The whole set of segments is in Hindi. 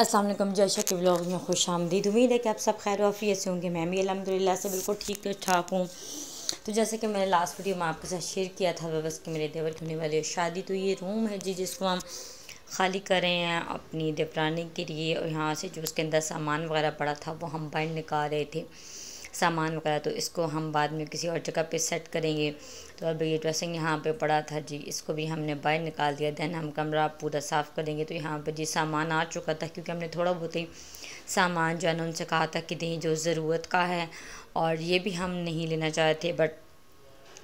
असलम जैशा के ब्लॉग में खुश आमदीद उम्मीद है कि आप सब खैर वाफ़ी से होंगे मैं भी अलहमदिल्ला से बिल्कुल ठीक ठाक हूँ तो जैसे कि मैंने लास्ट वीडियो में आपके साथ शेयर किया था बस कि मेरे देवर होने वाली शादी तो ये रूम है जी जिसको हम खाली कर रहे हैं अपनी देवरानी के लिए और यहाँ से जो उसके अंदर सामान वगैरह पड़ा था वो हम बाहर निकाल रहे थे सामान वगैरह तो इसको हम बाद में किसी और जगह पे सेट करेंगे तो अब ये ड्रेसिंग यहाँ पे पड़ा था जी इसको भी हमने बाहर निकाल दिया देन हम कमरा पूरा साफ़ करेंगे तो यहाँ पे जी सामान आ चुका था क्योंकि हमने थोड़ा बहुत ही सामान जो है ना उनसे कहा था कि दें जो ज़रूरत का है और ये भी हम नहीं लेना चाहते बट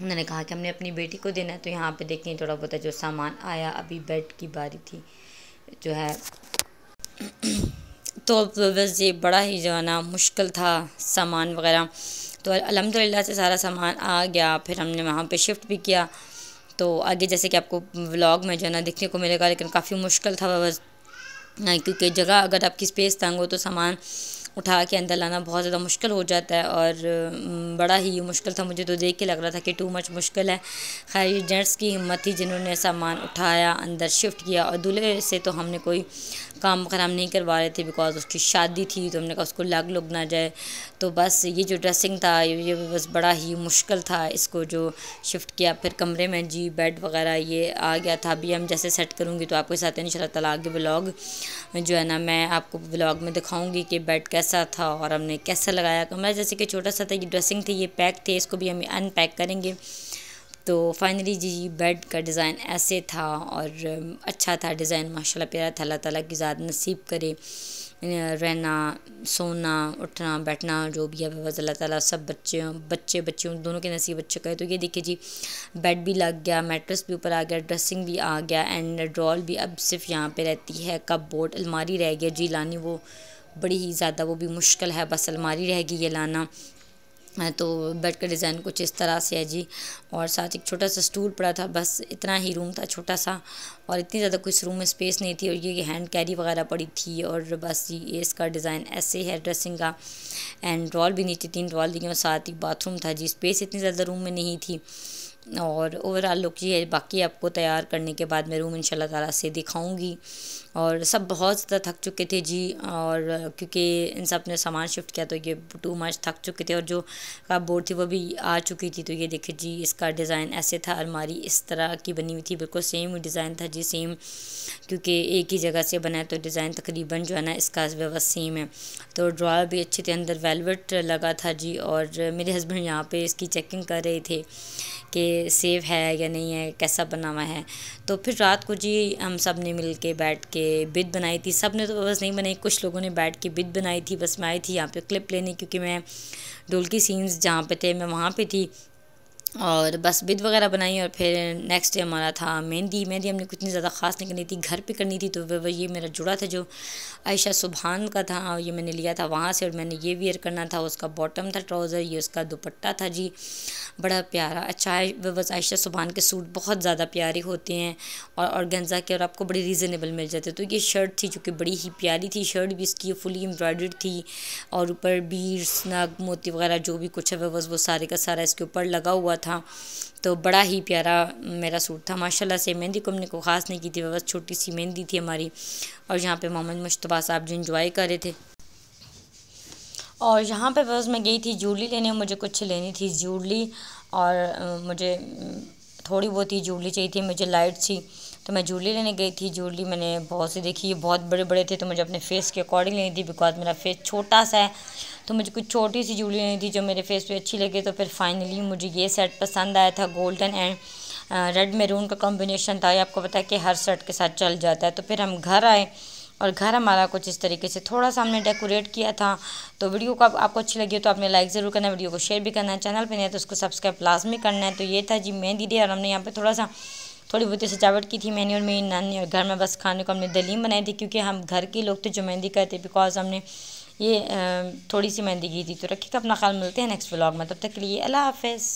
उन्होंने कहा कि हमने अपनी बेटी को देना है तो यहाँ पर देखें थोड़ा बहुत जो सामान आया अभी बेड की बारी थी जो है तो बस ये बड़ा ही जो है ना मुश्किल था सामान वगैरह तो अलहमदिल्ला से सारा सामान आ गया फिर हमने वहाँ पे शिफ्ट भी किया तो आगे जैसे कि आपको व्लॉग में जो है ना देखने को मिलेगा लेकिन काफ़ी मुश्किल था बस क्योंकि जगह अगर आपकी स्पेस तंग हो तो सामान उठा के अंदर लाना बहुत ज़्यादा मुश्किल हो जाता है और बड़ा ही मुश्किल था मुझे तो देख के लग रहा था कि टू मच मुश्किल है खैर ये जेंट्स की हिम्मत थी जिन्होंने सामान उठाया अंदर शिफ्ट किया और दूल्हे से तो हमने कोई काम खराब नहीं करवा रहे थे बिकॉज उसकी शादी थी तो हमने कहा उसको लग लुग ना जाए तो बस ये जो ड्रेसिंग था ये बस बड़ा ही मुश्किल था इसको जो शिफ्ट किया फिर कमरे में जी बेड वगैरह ये आ गया था अभी हम जैसे सेट करूँगी तो आपके साथ इन शाला आगे ब्लॉग जो है ना मैं आपको ब्लॉग में दिखाऊँगी कि बेड कैसे कैसा था और हमने कैसा लगाया हमारा तो जैसे कि छोटा सा था ये ड्रेसिंग थी ये पैक थे इसको भी हम अनपैक करेंगे तो फाइनली जी बेड का डिज़ाइन ऐसे था और um, अच्छा था डिज़ाइन माशाल्लाह प्यारा था अल्लाह ताला की ज़्यादा नसीब करे रहना सोना उठना बैठना जो भी है बस अल्लाह ताला सब बच्चे बच्चे बच्चों दोनों के नसीब अच्छे करे तो ये देखिए जी बेड भी लग गया मेट्रस भी ऊपर आ गया ड्रेसिंग भी आ गया एंड ड्रॉल भी अब सिर्फ यहाँ पर रहती है कप बोर्ड अलमारी रह गया जी लानी वो बड़ी ही ज़्यादा वो भी मुश्किल है बस अलमारी रहेगी ये लाना तो बेड का डिज़ाइन कुछ इस तरह से है जी और साथ एक छोटा सा स्टूल पड़ा था बस इतना ही रूम था छोटा सा और इतनी ज़्यादा कोई रूम में स्पेस नहीं थी और ये हैंड कैरी वगैरह पड़ी थी और बस ये इसका डिज़ाइन ऐसे है ड्रेसिंग का एंड रॉल भी नीचे तीन रॉल दी और साथ ही बाथरूम था जी स्पेस इतनी ज़्यादा रूम में नहीं थी और ओवरऑल लुक ये बाकी आपको तैयार करने के बाद मैं रूम इन तला से दिखाऊंगी और सब बहुत ज़्यादा थक चुके थे जी और क्योंकि इन सब ने सामान शिफ्ट किया तो ये टू मच थक चुके थे और जो आप बोर्ड थी वो भी आ चुकी थी तो ये देखिए जी इसका डिज़ाइन ऐसे था अलमारी इस तरह की बनी हुई थी बिल्कुल सेम डिज़ाइन था जी सेम क्योंकि एक ही जगह से बनाए तो डिज़ाइन तकरीबन जो है ना इसका व्यवस्थ सेम है तो ड्रॉ भी अच्छे थे अंदर वेलवेट लगा था जी और मेरे हस्बैंड यहाँ पर इसकी चेकिंग कर रहे थे कि सेव है या नहीं है कैसा बना हुआ है तो फिर रात को जी हम सब ने मिल के बैठ के बिद बनाई थी सब ने तो बस नहीं बनाई कुछ लोगों ने बैठ के बिद बनाई थी बस मैं आई थी यहाँ पे क्लिप लेने क्योंकि मैं ढोल की सीन्स जहाँ पे थे मैं वहाँ पे थी और बस बिद वगैरह बनाई और फिर नेक्स्ट डे हमारा था मेहंदी मेहंदी हमने कुछ नहीं ज़्यादा ख़ास नहीं करनी थी घर पे करनी थी तो वह ये मेरा जुड़ा था जो आयशा सुबहान का था और हाँ, ये मैंने लिया था वहाँ से और मैंने ये वेयर करना था उसका बॉटम था ट्राउज़र ये उसका दुपट्टा था जी बड़ा प्यारा अच्छा है वह आयशा सुबहान के सूट बहुत ज़्यादा प्यारे होते हैं और गंजा के और आपको बड़े रीज़नेबल मिल जाते तो ये शर्ट थी जो कि बड़ी ही प्यारी थी शर्ट भी इसकी फुली एम्ब्रॉयड थी और ऊपर बीर्स नग मोती वगैरह जो भी कुछ है वह वो सारे का सारा इसके ऊपर लगा हुआ था तो बड़ा ही प्यारा मेरा सूट था माशाल्लाह से मेहंदी को हमने को ख़ास नहीं की थी बस छोटी सी मेहंदी थी हमारी और यहाँ पे मोहम्मद मुशतबा साहब जो इंजॉय कर रहे थे और यहाँ पे बस मैं गई थी जूली लेने मुझे कुछ लेनी थी जूली और मुझे थोड़ी बहुत ही जूली चाहिए थी मुझे लाइट सी तो मैं जूली लेने गई थी जूली मैंने बहुत सी देखी बहुत बड़े बड़े थे तो मुझे अपने फेस के अकॉर्डिंग लेनी थी बिकॉज मेरा फेस छोटा सा है तो मुझे कुछ छोटी सी जूलरी नहीं थी जो मेरे फेस पे अच्छी लगे तो फिर फाइनली मुझे ये सेट पसंद आया था गोल्डन एंड रेड मेरून का कॉम्बिनेशन था ये आपको पता है कि हर सेट के साथ चल जाता है तो फिर हम घर आए और घर हमारा कुछ इस तरीके से थोड़ा सा हमने डेकोरेट किया था तो वीडियो को आप, आपको अच्छी लगी तो आपने लाइक ज़रूर करना है वीडियो को शेयर भी करना है चैनल पर नहीं तो उसको सब्सक्राइब लाजमी करना है तो ये था जी मेहंदी दी और हमने यहाँ पर थोड़ा सा थोड़ी बहुत सजावट की थी मैंने और मेरी नानी और घर में बस खाने को हमने दलीम बनाई थी क्योंकि हम घर के लोग थे जो मेहंदी करते बिकॉज हमने ये थोड़ी सी मेहंदी गीती तो रखी तो अपना ख्याल मिलते हैं नेक्स्ट व्लॉग में तब तक के लिए अल्लाह हाफिज़